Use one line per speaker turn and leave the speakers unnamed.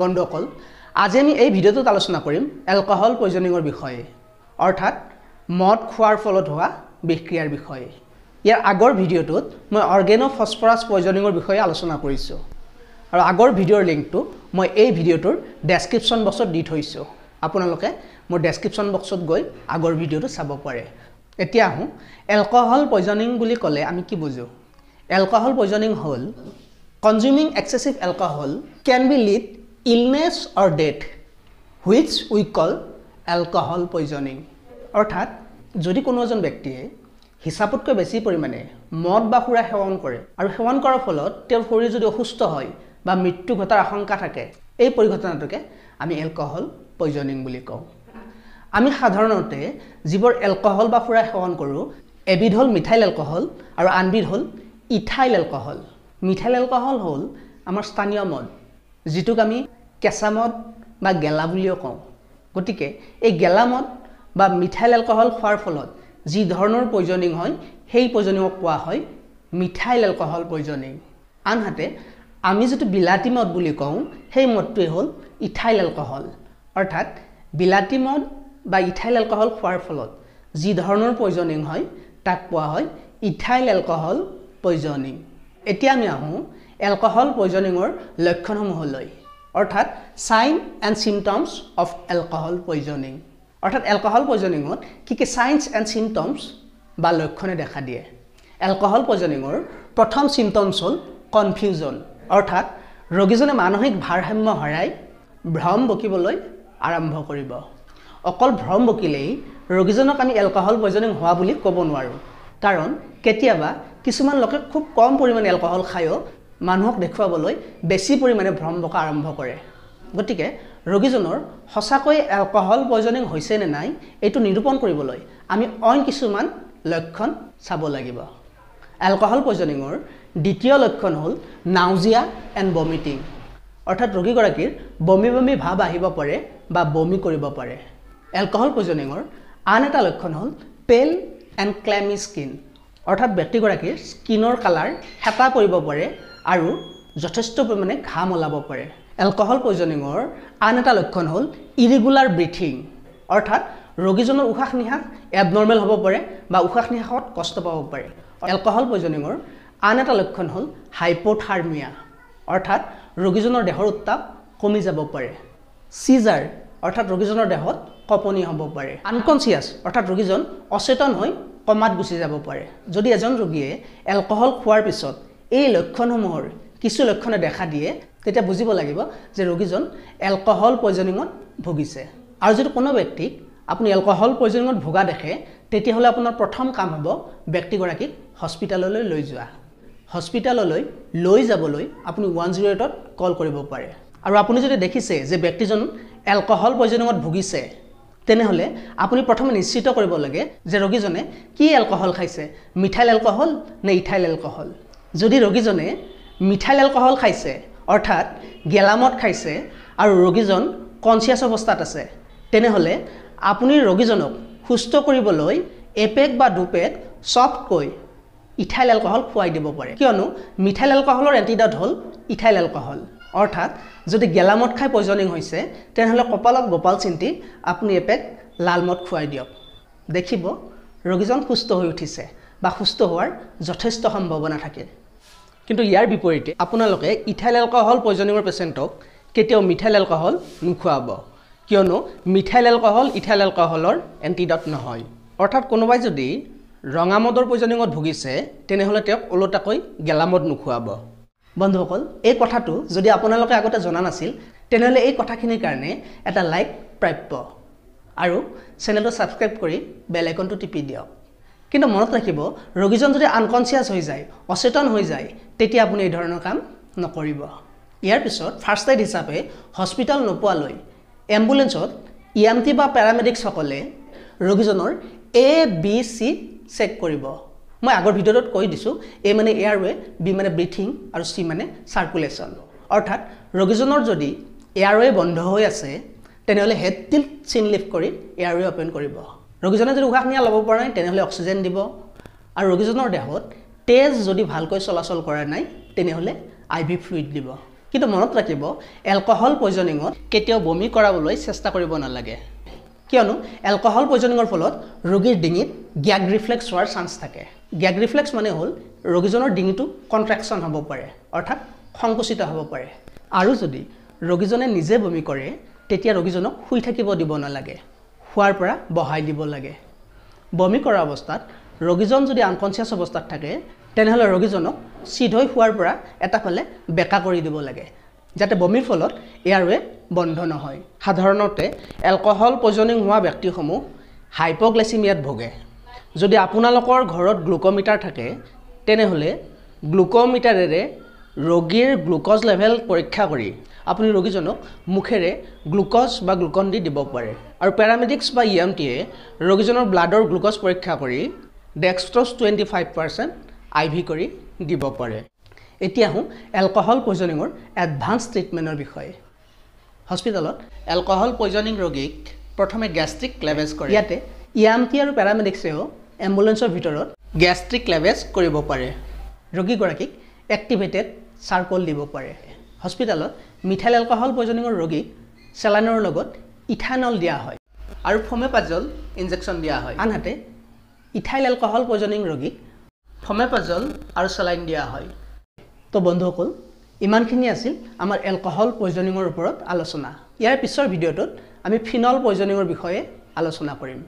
বন্ধুসকল আজি আমি এই ভিডিঅ'টোত আলোচনা কৰিম এলকহল পয়জনিঙৰ বিষয়ে অৰ্থাৎ মদ খোৱাৰ ফলত হোৱা বিক্ৰিয়াৰ বিষয়ে ইয়াৰ আগৰ ভিডিঅ'টোত মই অৰ্গেনফছফৰাছ পয়জনিঙৰ বিষয়ে আলোচনা কৰিছোঁ আৰু আগৰ ভিডিঅ'ৰ লিংকটো মই এই ভিডিঅ'টোৰ ডেছক্ৰিপশ্যন বক্সত দি থৈছোঁ আপোনালোকে মোৰ ডেছক্ৰিপশ্যন বক্সত গৈ আগৰ ভিডিঅ'টো চাব পাৰে এতিয়া আহোঁ এলকহল পয়জনিং বুলি ক'লে আমি কি বুজোঁ এলকহল পয়জনিং হ'ল consuming excessive alcohol can be lead illness or death which we call alcohol poisoning অৰ্থাৎ যদি কোনো এজন ব্যক্তিয়ে হিচাপতকৈ বেছি পৰিমাণে মদ বা সুৰা সেৱন কৰে আৰু সেৱন কৰাৰ ফলত তেওঁৰ শৰীৰ যদি অসুস্থ হয় বা মৃত্যু ঘটাৰ আশংকা থাকে এই পৰিঘটনাটোকে আমি এলকহল পইজনিং বুলি কওঁ আমি সাধাৰণতে যিবোৰ এলকহল বা সুৰা সেৱন কৰোঁ এবিধ হ'ল মিঠাইল এলকহল আৰু আনবিধ হ'ল ইথাইল এলকহল মিঠাইল এলকহল হ'ল আমাৰ স্থানীয় মদ যিটোক আমি কেঁচা মদ বা গেলা বুলিও কওঁ গতিকে এই গেলা মদ বা মিঠাইল এলকহল খোৱাৰ ফলত যি ধৰণৰ পয়জনিং হয় সেই পয়জনিঙক কোৱা হয় মিঠাইল এলকহল পয়জনিং আনহাতে আমি যিটো বিলাতী মদ বুলি কওঁ সেই মদটোৱেই হ'ল ইথাইল এলকহল অৰ্থাৎ বিলাতী মদ বা ইথাইল এলকহল খোৱাৰ ফলত যি ধৰণৰ পয়জনিং হয় তাক পোৱা হয় ইথাইল এলকহল পয়জনিং এতিয়া আমি আহোঁ এলকহল পয়জনিঙৰ লক্ষণসমূহলৈ অৰ্থাৎ signs and symptoms of alcohol poisoning অৰ্থাৎ এলকহল পইজনিঙত কি কি চাইন্স এণ্ড চিমটমছ বা লক্ষণে দেখা দিয়ে এলকহল পইজনিঙৰ প্ৰথম চিমটমছ হ'ল কনফিউজন অৰ্থাৎ ৰোগীজনে মানসিক ভাৰসাম্য হেৰাই ভ্ৰম বকিবলৈ আৰম্ভ কৰিব অকল ভ্ৰম বকিলেই ৰোগীজনক আমি এলকহল পইজনিং হোৱা বুলি ক'ব নোৱাৰোঁ কাৰণ কেতিয়াবা কিছুমান লোকে খুব কম পৰিমাণে এলকহল খায়ো মানুহক দেখুৱাবলৈ বেছি পৰিমাণে ভ্ৰম বকা আৰম্ভ কৰে গতিকে ৰোগীজনৰ সঁচাকৈ এলকহল পয়জনিং হৈছে নে নাই এইটো নিৰূপণ কৰিবলৈ আমি অইন কিছুমান লক্ষণ চাব লাগিব এলকহল পয়জনিঙৰ দ্বিতীয় লক্ষণ হ'ল নাওজিয়া এণ্ড বমিটিং অৰ্থাৎ ৰোগীগৰাকীৰ বমি বমি ভাৱ আহিব পাৰে বা বমি কৰিব পাৰে এলকহল পয়জনিঙৰ আন এটা লক্ষণ হ'ল পেল এণ্ড ক্লেমি স্কিন অৰ্থাৎ ব্যক্তিগৰাকীৰ স্কিনৰ কালাৰ হেঁপাহ কৰিব পাৰে আৰু যথেষ্ট পৰিমাণে ঘাম ওলাব পাৰে এলকহল পয়জনিঙৰ আন এটা লক্ষণ হ'ল ইৰেগুলাৰ ব্ৰিথিং অৰ্থাৎ ৰোগীজনৰ উশাহ নিশাহ এবনৰ্মেল হ'ব পাৰে বা উশাহ নিশাহত কষ্ট পাব পাৰে এলকহল পয়জনিঙৰ আন এটা লক্ষণ হ'ল হাইপ'থাৰ্মিয়া অৰ্থাৎ ৰোগীজনৰ দেহৰ উত্তাপ কমি যাব পাৰে চিজাৰ অৰ্থাৎ ৰোগীজনৰ দেহত কঁপনি হ'ব পাৰে আনকনচিয়াছ অৰ্থাৎ ৰোগীজন অচেতন হৈ কমাত গুচি যাব পাৰে যদি এজন ৰোগীয়ে এলকহল খোৱাৰ পিছত এই লক্ষণসমূহৰ কিছু লক্ষণে দেখা দিয়ে তেতিয়া বুজিব লাগিব যে ৰোগীজন এলকহল পইজনিঙত ভুগিছে আৰু যদি কোনো ব্যক্তিক আপুনি এলকহল পইজনিঙত ভোগা দেখে তেতিয়াহ'লে আপোনাৰ প্ৰথম কাম হ'ব ব্যক্তিগৰাকীক হস্পিটেললৈ লৈ যোৱা হস্পিটেললৈ লৈ যাবলৈ আপুনি ওৱান জিৰ' এইটত কল কৰিব পাৰে আৰু আপুনি যদি দেখিছে যে ব্যক্তিজন এলকহল পইজনিঙত ভুগিছে তেনেহ'লে আপুনি প্ৰথমে নিশ্চিত কৰিব লাগে যে ৰোগীজনে কি এলকহল খাইছে মিঠাইল এলকহল নে ইথাইল এলকহল যদি ৰোগীজনে মিঠাইল এলকহল খাইছে অৰ্থাৎ গেলামদ খাইছে আৰু ৰোগীজন কনচিয়াছ অৱস্থাত আছে তেনেহ'লে আপুনি ৰোগীজনক সুস্থ কৰিবলৈ এপেক বা দুপেক চফ্টকৈ ইথাইল এলকহল খুৱাই দিব পাৰে কিয়নো মিঠাইল এলকহলৰ এণ্টিডট হ'ল ইথাইল এলকহল অৰ্থাৎ যদি গেলামত খাই পইজনিং হৈছে তেনেহ'লে কপালত গোপাল চিন্তি আপুনি এপেক লালমত খুৱাই দিয়ক দেখিব ৰোগীজন সুস্থ হৈ উঠিছে বা সুস্থ হোৱাৰ যথেষ্ট সম্ভাৱনা থাকে কিন্তু ইয়াৰ বিপৰীতে আপোনালোকে ইথাইল এলকহল পইজনিঙৰ পেচেণ্টক কেতিয়াও মিঠাইল এলকহল নোখোৱাব কিয়নো মিঠাইল এলকহল ইথাইল এলকহলৰ এণ্টিডট নহয় অৰ্থাৎ কোনোবাই যদি ৰঙা মদৰ পইজনিঙত ভুগিছে তেনেহ'লে তেওঁক ওলোটাকৈ গেলামদ নোখোৱাব বন্ধুসকল এই কথাটো যদি আপোনালোকে আগতে জনা নাছিল তেনেহ'লে এই কথাখিনিৰ কাৰণে এটা লাইক প্ৰাপ্য আৰু চেনেলটো ছাবস্ক্ৰাইব কৰি বেল টিপি দিয়ক কিন্তু মনত ৰাখিব ৰোগীজন যদি আনকনচিয়াছ হৈ যায় অচেতন হৈ যায় তেতিয়া আপুনি এই ধৰণৰ কাম নকৰিব ইয়াৰ পিছত ফাৰ্ষ্ট এইড হিচাপে হস্পিটেল নোপোৱালৈ এম্বুলেঞ্চত ই এম টি বা পেৰামেডিকসকলে ৰোগীজনৰ এ বি চি চেক কৰিব মই আগৰ ভিডিঅ'টোত কৈ দিছোঁ এ মানে এয়াৰৱে বি মানে ব্ৰিথিং আৰু চি মানে চাৰ্কুলেশ্যন অৰ্থাৎ ৰোগীজনৰ যদি এয়াৰৱে বন্ধ হৈ আছে তেনেহ'লে হেড টিল চিন লিফ্ট কৰি এয়াৰৱে অপেন কৰিব ৰোগীজনে যদি উশাহ নিয়া ল'ব পৰা নাই তেনেহ'লে অক্সিজেন দিব আৰু ৰোগীজনৰ দেহত তেজ যদি ভালকৈ চলাচল কৰা নাই তেনেহ'লে আই ভি ফ্লুইড দিব কিন্তু মনত ৰাখিব এলকহল পইজনিঙত কেতিয়াও বমি কৰাবলৈ চেষ্টা কৰিব নালাগে কিয়নো এলকহল পইজনিঙৰ ফলত ৰোগীৰ ডিঙিত গেগ ৰিফ্লেক্স হোৱাৰ চান্স থাকে গেগ ৰিফ্লেক্স মানে হ'ল ৰোগীজনৰ ডিঙিটো কণ্ট্ৰেকশ্যন হ'ব পাৰে অৰ্থাৎ সংকুচিত হ'ব পাৰে আৰু যদি ৰোগীজনে নিজে বমি কৰে তেতিয়া ৰোগীজনক শুই থাকিব দিব নালাগে খোৱাৰ পৰা বহাই দিব লাগে বমি কৰা অৱস্থাত ৰোগীজন যদি আনকনচিয়াছ অৱস্থাত থাকে তেনেহ'লে ৰোগীজনক চিধৈ খোৱাৰ পৰা এটা ফালে বেঁকা কৰি দিব লাগে যাতে বমিৰ ফলত এয়াৰৱে বন্ধ নহয় সাধাৰণতে এলকহল পইজনিং হোৱা ব্যক্তিসমূহ হাইপগ্লেচিমিয়াত ভোগে যদি আপোনালোকৰ ঘৰত গ্লুক'মিটাৰ থাকে তেনেহ'লে গ্লুক'মিটাৰেৰে ৰোগীৰ গ্লুক'জ লেভেল পৰীক্ষা কৰি আপুনি ৰোগীজনক মুখেৰে গ্লুক'জ বা গ্লুক'ন দি দিব পাৰে আৰু পেৰামেডিক্স বা ই এম টিয়ে ৰোগীজনৰ ব্লাডৰ গ্লুক'জ পৰীক্ষা কৰি dextrose twenty five percent I V কৰি দিব পাৰে এতিয়া আহোঁ এলকহল পইজনিঙৰ এডভান্স ট্ৰিটমেণ্টৰ বিষয়ে হস্পিটেলত এলকহল পইজনিং ৰোগীক প্ৰথমে গেষ্ট্ৰিক ক্লেভেজ কৰে ইয়াতে ই এম টি আৰু পেৰামেডিক্সেও এম্বুলেঞ্চৰ ভিতৰত গেষ্ট্ৰিক ক্লেভেজ কৰিব পাৰে ৰোগীগৰাকীক এক্টিভেটেড চাৰ্কল দিব পাৰে হস্পিটেলত মিঠাইল এলকহল পয়জনিঙৰ ৰোগীক চেলানৰ লগত ইথানল দিয়া হয় আৰু ফমেপাজল ইনজেকশ্যন দিয়া হয় আনহাতে ইথাইল এলকহল পয়জনিং ৰোগীক ফমেপাজল আৰু চেলাইন দিয়া হয় তো বন্ধুসকল ইমানখিনি আছিল আমাৰ এলকহল পয়জনিঙৰ ওপৰত আলোচনা ইয়াৰ পিছৰ ভিডিঅ'টোত আমি ফিনল পয়জনিঙৰ বিষয়ে আলোচনা কৰিম